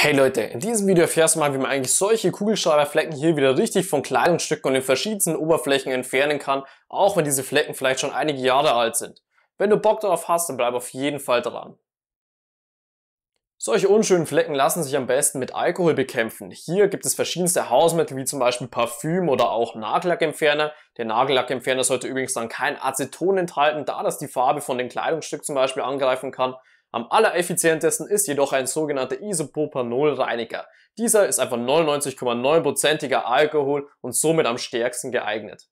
Hey Leute, in diesem Video erfährst du mal, wie man eigentlich solche Kugelschreiberflecken hier wieder richtig von Kleidungsstücken und den verschiedensten Oberflächen entfernen kann, auch wenn diese Flecken vielleicht schon einige Jahre alt sind. Wenn du Bock darauf hast, dann bleib auf jeden Fall dran. Solche unschönen Flecken lassen sich am besten mit Alkohol bekämpfen. Hier gibt es verschiedenste Hausmittel wie zum Beispiel Parfüm oder auch Nagellackentferner. Der Nagellackentferner sollte übrigens dann kein Aceton enthalten, da das die Farbe von dem Kleidungsstück zum Beispiel angreifen kann am allereffizientesten ist jedoch ein sogenannter Isopropanol-Reiniger. Dieser ist einfach 99,9%iger Alkohol und somit am stärksten geeignet.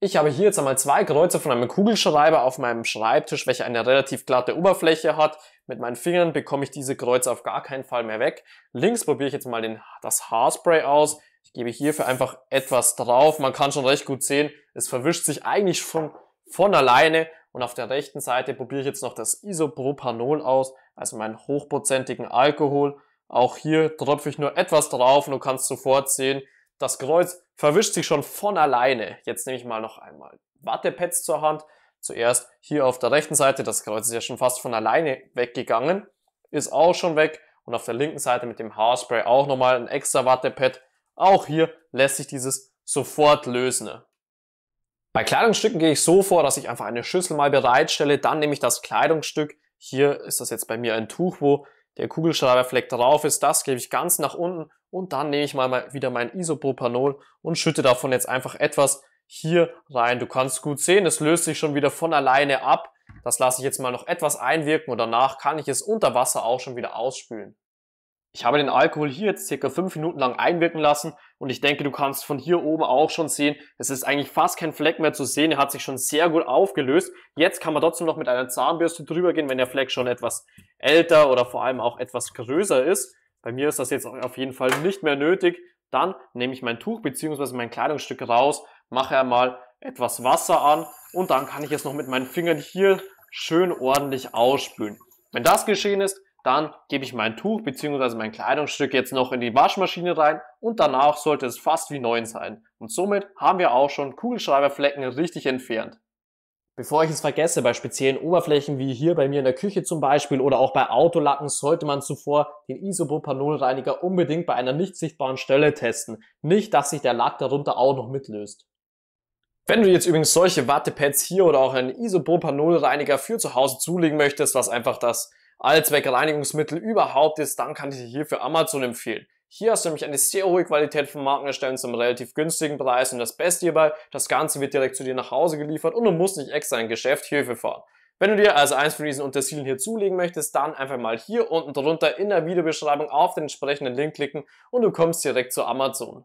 Ich habe hier jetzt einmal zwei Kreuze von einem Kugelschreiber auf meinem Schreibtisch, welcher eine relativ glatte Oberfläche hat. Mit meinen Fingern bekomme ich diese Kreuze auf gar keinen Fall mehr weg. Links probiere ich jetzt mal den, das Haarspray aus. Ich gebe hierfür einfach etwas drauf. Man kann schon recht gut sehen, es verwischt sich eigentlich von, von alleine und auf der rechten Seite probiere ich jetzt noch das Isopropanol aus, also meinen hochprozentigen Alkohol. Auch hier tropfe ich nur etwas drauf und du kannst sofort sehen, das Kreuz verwischt sich schon von alleine. Jetzt nehme ich mal noch einmal Wattepads zur Hand. Zuerst hier auf der rechten Seite, das Kreuz ist ja schon fast von alleine weggegangen, ist auch schon weg. Und auf der linken Seite mit dem Haarspray auch nochmal ein extra Wattepad. Auch hier lässt sich dieses sofort lösen. Bei Kleidungsstücken gehe ich so vor, dass ich einfach eine Schüssel mal bereitstelle, dann nehme ich das Kleidungsstück, hier ist das jetzt bei mir ein Tuch, wo der Kugelschreiberfleck drauf ist, das gebe ich ganz nach unten und dann nehme ich mal wieder mein Isopropanol und schütte davon jetzt einfach etwas hier rein. Du kannst gut sehen, es löst sich schon wieder von alleine ab. Das lasse ich jetzt mal noch etwas einwirken und danach kann ich es unter Wasser auch schon wieder ausspülen. Ich habe den Alkohol hier jetzt circa fünf Minuten lang einwirken lassen und ich denke, du kannst von hier oben auch schon sehen, es ist eigentlich fast kein Fleck mehr zu sehen, er hat sich schon sehr gut aufgelöst. Jetzt kann man trotzdem noch mit einer Zahnbürste drüber gehen, wenn der Fleck schon etwas älter oder vor allem auch etwas größer ist. Bei mir ist das jetzt auf jeden Fall nicht mehr nötig. Dann nehme ich mein Tuch bzw. mein Kleidungsstück raus, mache einmal etwas Wasser an und dann kann ich es noch mit meinen Fingern hier schön ordentlich ausspülen. Wenn das geschehen ist, dann gebe ich mein Tuch bzw. mein Kleidungsstück jetzt noch in die Waschmaschine rein und danach sollte es fast wie neu sein. Und somit haben wir auch schon Kugelschreiberflecken richtig entfernt. Bevor ich es vergesse, bei speziellen Oberflächen wie hier bei mir in der Küche zum Beispiel oder auch bei Autolacken sollte man zuvor den Isopropanolreiniger unbedingt bei einer nicht sichtbaren Stelle testen. Nicht, dass sich der Lack darunter auch noch mitlöst. Wenn du jetzt übrigens solche Wattepads hier oder auch einen Isopropanolreiniger für zu Hause zulegen möchtest, was einfach das Allzweckreinigungsmittel überhaupt ist, dann kann ich dir hierfür Amazon empfehlen. Hier hast du nämlich eine sehr hohe Qualität von Markenherstellern zum relativ günstigen Preis und das Beste hierbei, das Ganze wird direkt zu dir nach Hause geliefert und du musst nicht extra in Geschäft Hilfe fahren. Wenn du dir also eins von diesen Unterzielen hier zulegen möchtest, dann einfach mal hier unten drunter in der Videobeschreibung auf den entsprechenden Link klicken und du kommst direkt zu Amazon.